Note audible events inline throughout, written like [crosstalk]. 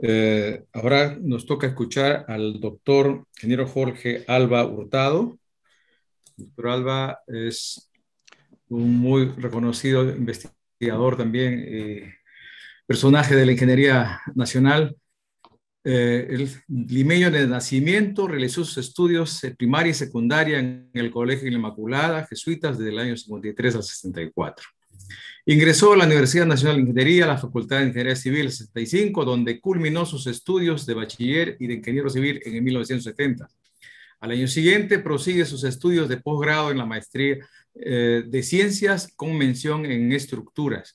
Eh, ahora nos toca escuchar al doctor ingeniero Jorge Alba Hurtado. El doctor Alba es un muy reconocido investigador también, y eh, personaje de la Ingeniería Nacional. Eh, el limeño de nacimiento realizó sus estudios primaria y secundaria en el Colegio Inmaculada, jesuitas, desde el año 53 al 64. Ingresó a la Universidad Nacional de Ingeniería, la Facultad de Ingeniería Civil 65, donde culminó sus estudios de bachiller y de ingeniero civil en 1970. Al año siguiente prosigue sus estudios de posgrado en la maestría eh, de ciencias con mención en estructuras.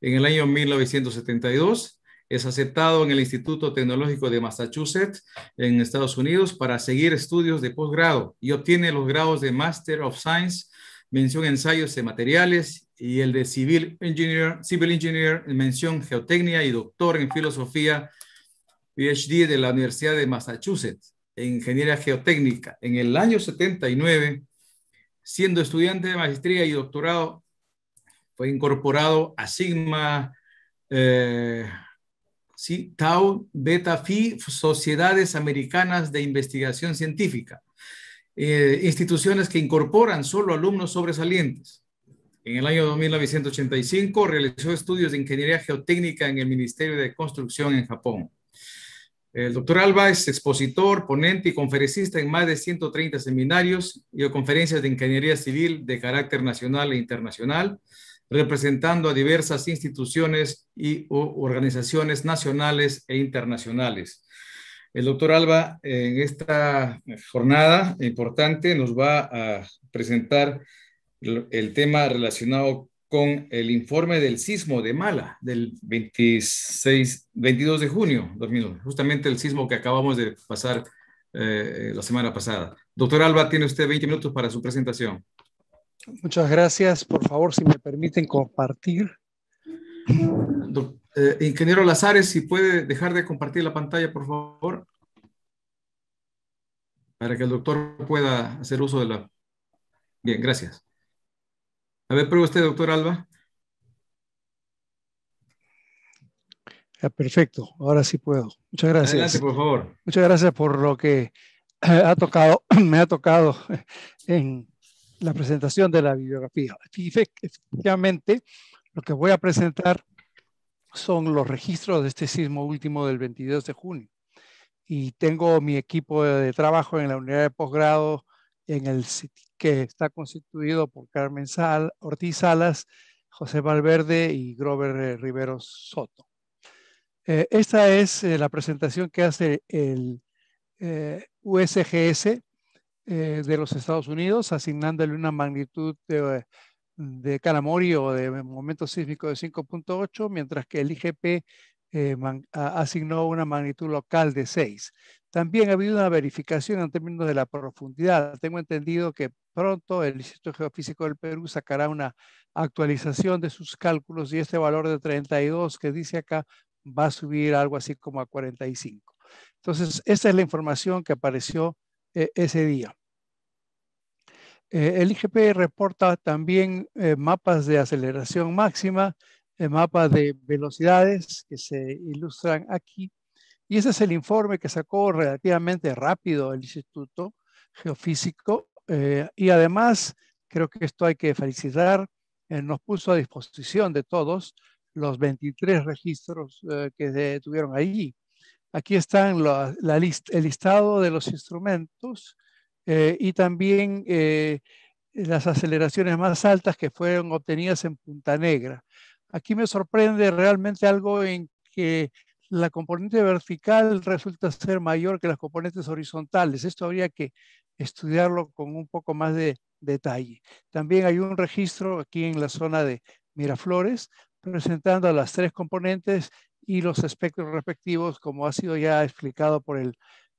En el año 1972 es aceptado en el Instituto Tecnológico de Massachusetts en Estados Unidos para seguir estudios de posgrado y obtiene los grados de Master of Science mención ensayos de materiales y el de civil engineer, civil engineer mención geotecnia y doctor en filosofía PhD de la Universidad de Massachusetts en ingeniería geotécnica. En el año 79, siendo estudiante de maestría y doctorado, fue incorporado a Sigma eh, Tau Beta Phi, Sociedades Americanas de Investigación Científica eh, instituciones que incorporan solo alumnos sobresalientes. En el año 1985 realizó estudios de ingeniería geotécnica en el Ministerio de Construcción en Japón. El doctor Alba es expositor, ponente y conferencista en más de 130 seminarios y conferencias de ingeniería civil de carácter nacional e internacional, representando a diversas instituciones y organizaciones nacionales e internacionales. El doctor Alba en esta jornada importante nos va a presentar el tema relacionado con el informe del sismo de Mala del 26, 22 de junio justamente el sismo que acabamos de pasar eh, la semana pasada. Doctor Alba, tiene usted 20 minutos para su presentación. Muchas gracias. Por favor, si me permiten compartir. Eh, ingeniero Lazares, si puede dejar de compartir la pantalla, por favor, para que el doctor pueda hacer uso de la... Bien, gracias. A ver, prueba usted, doctor Alba. perfecto, ahora sí puedo. Muchas gracias. por favor. Muchas gracias por lo que [clears throat] ha tocado, [clears throat] me ha tocado [laughs] en la presentación de la bibliografía. Efectivamente, lo que voy a presentar son los registros de este sismo último del 22 de junio. Y tengo mi equipo de trabajo en la unidad de posgrado en el que está constituido por Carmen Sal, Ortiz Salas, José Valverde y Grover eh, Rivero Soto. Eh, esta es eh, la presentación que hace el USGS de los Estados Unidos, asignándole una magnitud de de calamorio o de momento sísmico de 5.8, mientras que el IGP eh, asignó una magnitud local de 6. También ha habido una verificación en términos de la profundidad. Tengo entendido que pronto el Instituto Geofísico del Perú sacará una actualización de sus cálculos y este valor de 32 que dice acá va a subir algo así como a 45. Entonces, esta es la información que apareció eh, ese día. Eh, el IGP reporta también eh, mapas de aceleración máxima, eh, mapas de velocidades que se ilustran aquí. Y ese es el informe que sacó relativamente rápido el Instituto Geofísico. y además, creo que esto hay que felicitar, nos puso a disposición de todos los 23 registros que se tuvieron allí. Aquí están la, el listado de los instrumentos eh, y también eh, las aceleraciones más altas que fueron obtenidas en Punta Negra. Aquí me sorprende realmente algo en que la componente vertical resulta ser mayor que las componentes horizontales. Esto habría que estudiarlo con un poco más de detalle. También hay un registro aquí en la zona de Miraflores presentando las tres componentes y los espectros respectivos, como ha sido ya explicado por el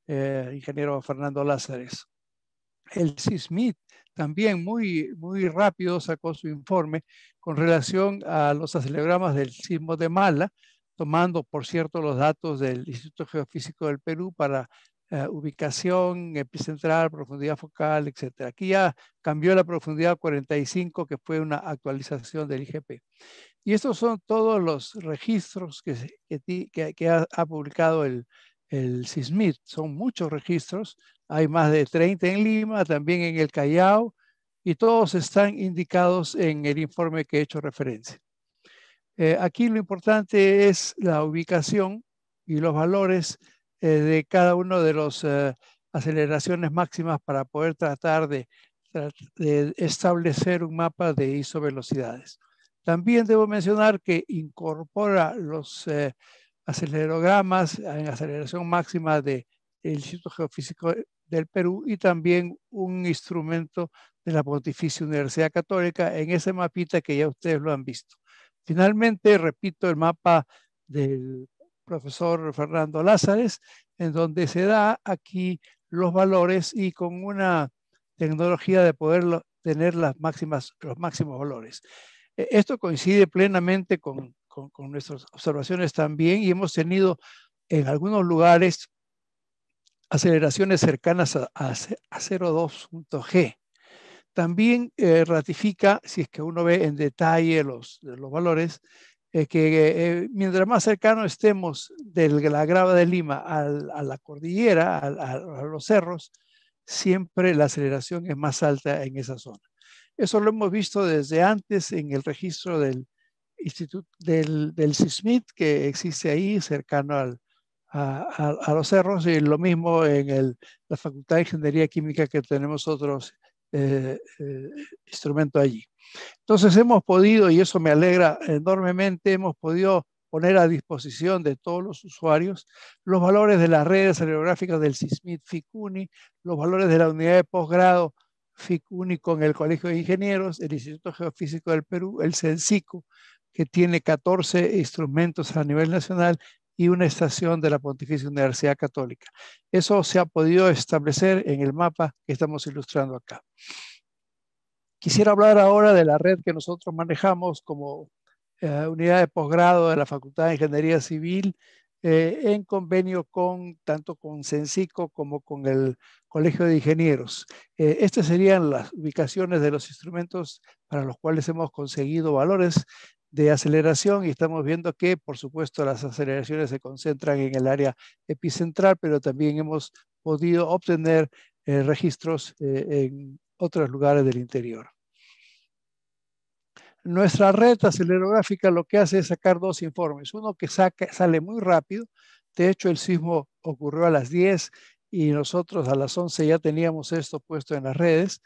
eh, ingeniero Fernando Lázares. El CISMIT también muy, muy rápido sacó su informe con relación a los acelerogramas del sismo de Mala, tomando, por cierto, los datos del Instituto Geofísico del Perú para eh, ubicación epicentral, profundidad focal, etc. Aquí ya cambió la profundidad a 45, que fue una actualización del IGP. Y estos son todos los registros que, ha, publicado el, el Son muchos registros, hay más de 30 en Lima, también en el Callao, y todos están indicados en el informe que he hecho referencia. Eh, aquí lo importante es la ubicación y los valores eh, de cada uno de las eh, aceleraciones máximas para poder tratar de, establecer un mapa de isovelocidades. También debo mencionar que incorpora los acelerogramas en aceleración máxima del el Instituto Geofísico del Perú y también un instrumento de la Pontificia Universidad Católica en ese mapita que ya ustedes lo han visto. Finalmente, repito, el mapa del profesor Fernando Lázares, en donde se da aquí los valores y con una tecnología de poder tener las máximas, los máximos valores. E, esto coincide plenamente con, con, con nuestras observaciones también y hemos tenido en algunos lugares aceleraciones cercanas a, a, a 0,2.g. También eh, ratifica, si es que uno ve en detalle los, los valores, eh, que eh, mientras más cercano estemos de la grava de Lima a la cordillera, a, los cerros, siempre la aceleración es más alta en esa zona. Eso lo hemos visto desde antes en el registro del, Instituto del, del que existe ahí cercano al, a, los cerros y lo mismo en la Facultad de Ingeniería Química que tenemos otros eh, eh, instrumentos allí. Entonces hemos podido, y eso me alegra enormemente, hemos podido poner a disposición de todos los usuarios los valores de las redes aerográficas del CISMIT FICUNI, los valores de la unidad de posgrado FICUNI con el Colegio de Ingenieros, el Instituto Geofísico del Perú, el CENCICO, que tiene 14 instrumentos a nivel nacional y una estación de la Pontificia Universidad Católica. Eso se ha podido establecer en el mapa que estamos ilustrando acá. Quisiera hablar ahora de la red que nosotros manejamos como eh, unidad de posgrado de la Facultad de Ingeniería Civil eh, en convenio con tanto con SENCICO como con el Colegio de Ingenieros. Eh, estas serían las ubicaciones de los instrumentos para los cuales hemos conseguido valores de aceleración y estamos viendo que, por supuesto, las aceleraciones se concentran en el área epicentral, pero también hemos podido obtener eh, registros eh, en otros lugares del interior. Nuestra red acelerográfica lo que hace es sacar dos informes. Uno que sale muy rápido. De hecho, el sismo ocurrió a las 10 y nosotros a las 11 ya teníamos esto puesto en las redes.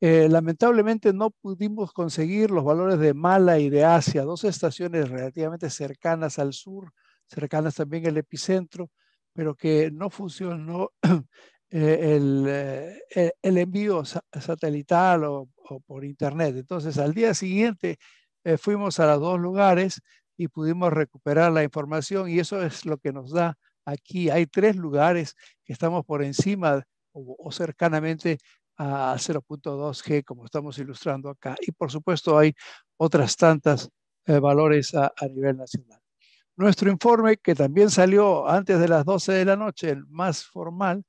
Eh, lamentablemente no pudimos conseguir los valores de Mala y de Asia, dos estaciones relativamente cercanas al sur, cercanas también al epicentro, pero que no funcionó [clears throat] eh, eh, el, envío satelital o, por internet. Entonces, al día siguiente fuimos a los dos lugares y pudimos recuperar la información y eso es lo que nos da aquí. Hay tres lugares que estamos por encima o cercanamente a 0.2G, como estamos ilustrando acá. Y por supuesto hay otras tantas eh, valores a, nivel nacional. Nuestro informe, que también salió antes de las 12 de la noche, el más formal,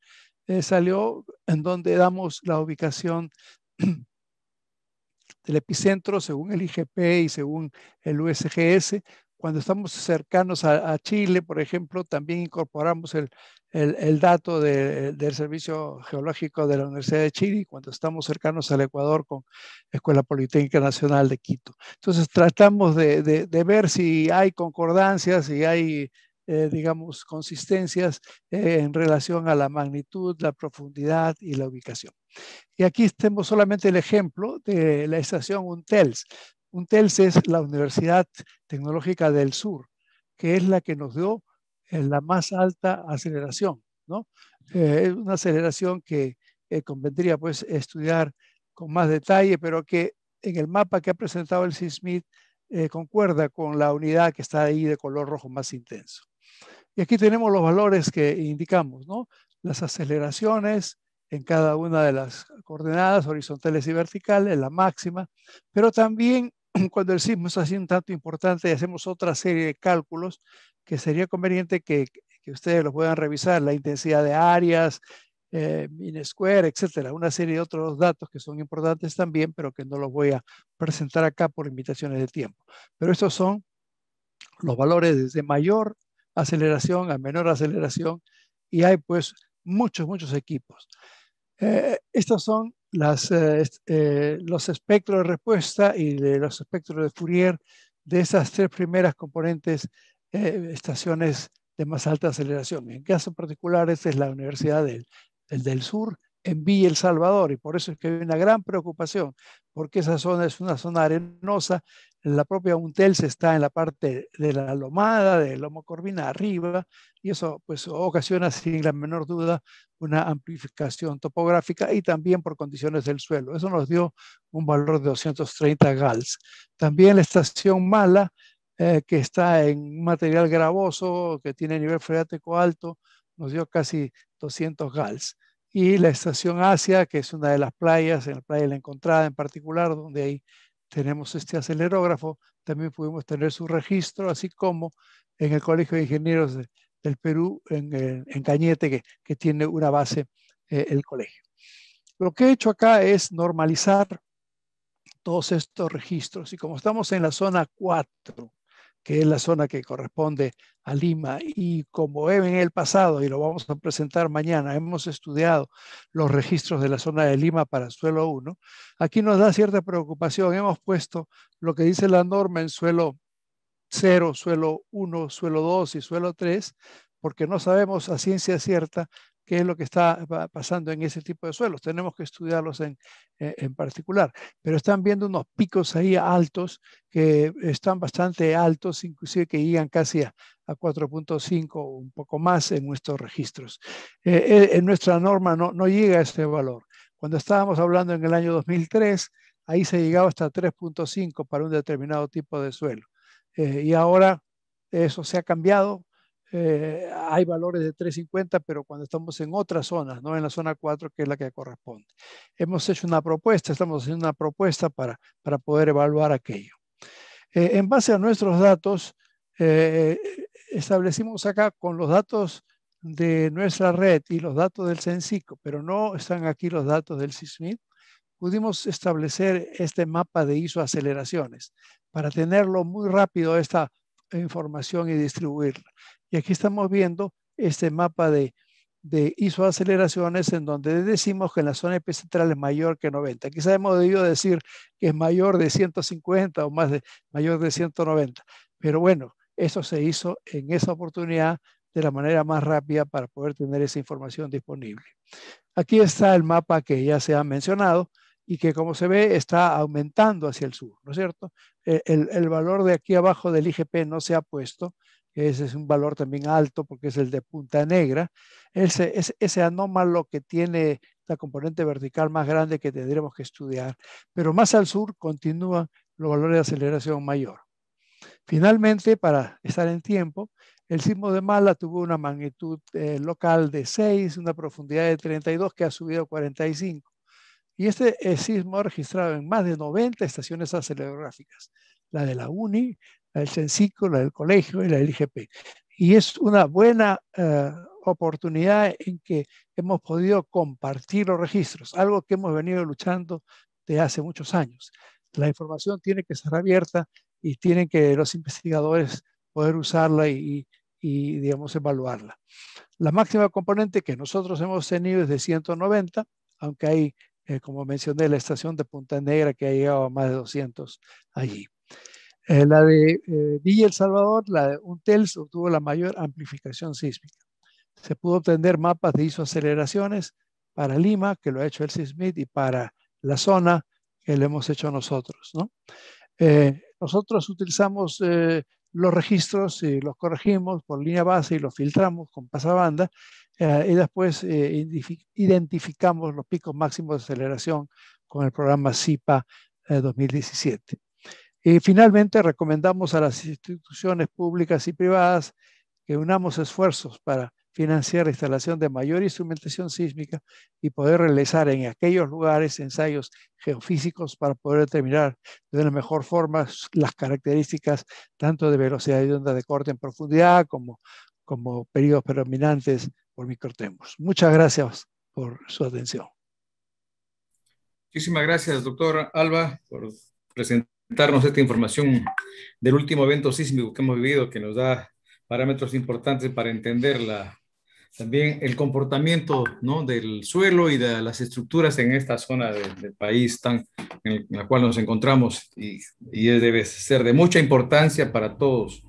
eh, salió en donde damos la ubicación del epicentro según el IGP y según el USGS cuando estamos cercanos a, Chile, por ejemplo, también incorporamos el, el, dato del Servicio Geológico de la Universidad de Chile y cuando estamos cercanos al Ecuador con Escuela Politécnica Nacional de Quito. Entonces tratamos de, de, ver si hay concordancias, si hay eh, digamos, consistencias eh, en relación a la magnitud, la profundidad y la ubicación. Y aquí tenemos solamente el ejemplo de la estación UNTELS, UNTELS es la Universidad Tecnológica del Sur, que es la que nos dio eh, la más alta aceleración, ¿no? Eh, una aceleración que eh, convendría pues estudiar con más detalle, pero que en el mapa que ha presentado el CISMIT eh, concuerda con la unidad que está ahí de color rojo más intenso. Y aquí tenemos los valores que indicamos, ¿no? Las aceleraciones en cada una de las coordenadas horizontales y verticales, la máxima, pero también [clears throat] cuando el sismo es así un tanto importante, hacemos otra serie de cálculos que sería conveniente que, ustedes lo puedan revisar, la intensidad de áreas, eh, min square, etcétera, una serie de otros datos que son importantes también, pero que no los voy a presentar acá por limitaciones de tiempo. Pero estos son los valores de mayor aceleración a menor aceleración y hay pues muchos, muchos equipos. Eh, estos son las, eh, eh, los espectros de respuesta y de los espectros de Fourier de esas tres primeras componentes, eh, estaciones de más alta aceleración. En caso particular, esta es la Universidad del, del Sur, en Villa El Salvador y por eso es que hay una gran preocupación, porque esa zona es una zona arenosa, la propia untel se está en la parte de la lomada, de Lomo Corvina arriba, y eso pues ocasiona sin la menor duda una amplificación topográfica y también por condiciones del suelo. Eso nos dio un valor de 230 GALS. También la estación Mala, eh, que está en material gravoso, que tiene nivel freático alto, nos dio casi 200 GALS y la estación Asia, que es una de las playas, en la playa de la Encontrada en particular, donde ahí tenemos este acelerógrafo, también pudimos tener su registro, así como en el Colegio de Ingenieros del Perú, en, Cañete, que, tiene una base eh, el colegio. Lo que he hecho acá es normalizar todos estos registros y como estamos en la zona 4 que es la zona que corresponde a Lima. Y como en el pasado, y lo vamos a presentar mañana, hemos estudiado los registros de la zona de Lima para suelo 1, aquí nos da cierta preocupación. Hemos puesto lo que dice la norma en suelo 0, suelo 1, suelo 2 y suelo 3, porque no sabemos a ciencia cierta qué es lo que está pasando en ese tipo de suelos. Tenemos que estudiarlos en, eh, en particular. Pero están viendo unos picos ahí altos que están bastante altos, inclusive que llegan casi a, 4.5 o un poco más en nuestros registros. Eh, eh, en nuestra norma no, no llega a ese valor. Cuando estábamos hablando en el año 2003, ahí se llegaba hasta 3.5 para un determinado tipo de suelo. y ahora eso se ha cambiado, eh, hay valores de 350, pero cuando estamos en otras zonas, no en la zona 4, que es la que corresponde. Hemos hecho una propuesta, estamos haciendo una propuesta para, poder evaluar aquello. Eh, en base a nuestros datos, eh, establecimos acá con los datos de nuestra red y los datos del CENSICO, pero no están aquí los datos del CISMIT, pudimos establecer este mapa de ISO aceleraciones. para tenerlo muy rápido esta información y distribuirla. Y aquí estamos viendo este mapa de, de aceleraciones en donde decimos que en la zona epicentral es mayor que 90. Aquí hemos debido decir que es mayor de 150 o más de mayor de 190. Pero bueno, eso se hizo en esa oportunidad de la manera más rápida para poder tener esa información disponible. Aquí está el mapa que ya se ha mencionado, y que como se ve está aumentando hacia el sur, ¿no es cierto? Eh, el, valor de aquí abajo del IGP no se ha puesto, ese es un valor también alto porque es el de Punta Negra. Ese, ese, anómalo que tiene la componente vertical más grande que tendremos que estudiar. Pero más al sur continúan los valores de aceleración mayor. Finalmente, para estar en tiempo, el sismo de Mala tuvo una magnitud eh, local de 6, una profundidad de 32 que ha subido a 45. Y este eh, sismo ha registrado en más de 90 estaciones acelerográficas, la de la UNI, la del CENCICO, la del colegio y la del IGP. Y es una buena eh, oportunidad en que hemos podido compartir los registros, algo que hemos venido luchando desde hace muchos años. La información tiene que estar abierta y tienen que los investigadores poder usarla y, y, digamos, evaluarla. La máxima componente que nosotros hemos tenido es de 190, aunque hay eh, como mencioné, la estación de Punta Negra que ha llegado a más de 200 allí. Eh, la de eh, Villa El Salvador, la de UNTELS, obtuvo la mayor amplificación sísmica. Se pudo obtener mapas de isoaceleraciones para Lima, que lo ha hecho el SISMIT, y para la zona que lo hemos hecho nosotros. ¿no? nosotros utilizamos los registros, eh, los corregimos por línea base y los filtramos con pasabanda eh, y después eh, identificamos los picos máximos de aceleración con el programa CIPA 2017. Y finalmente, recomendamos a las instituciones públicas y privadas que unamos esfuerzos para financiar la instalación de mayor instrumentación sísmica y poder realizar en aquellos lugares ensayos geofísicos para poder determinar de la mejor forma las características tanto de velocidad de onda de corte en profundidad como, como periodos predominantes por microtremos. Muchas gracias por su atención. Muchísimas gracias, doctor Alba, por presentarnos esta información del último evento sísmico que hemos vivido, que nos da parámetros importantes para entender la también el comportamiento ¿no? del suelo y de las estructuras en esta zona del país tan, en, la cual nos encontramos y, y debe ser de mucha importancia para todos.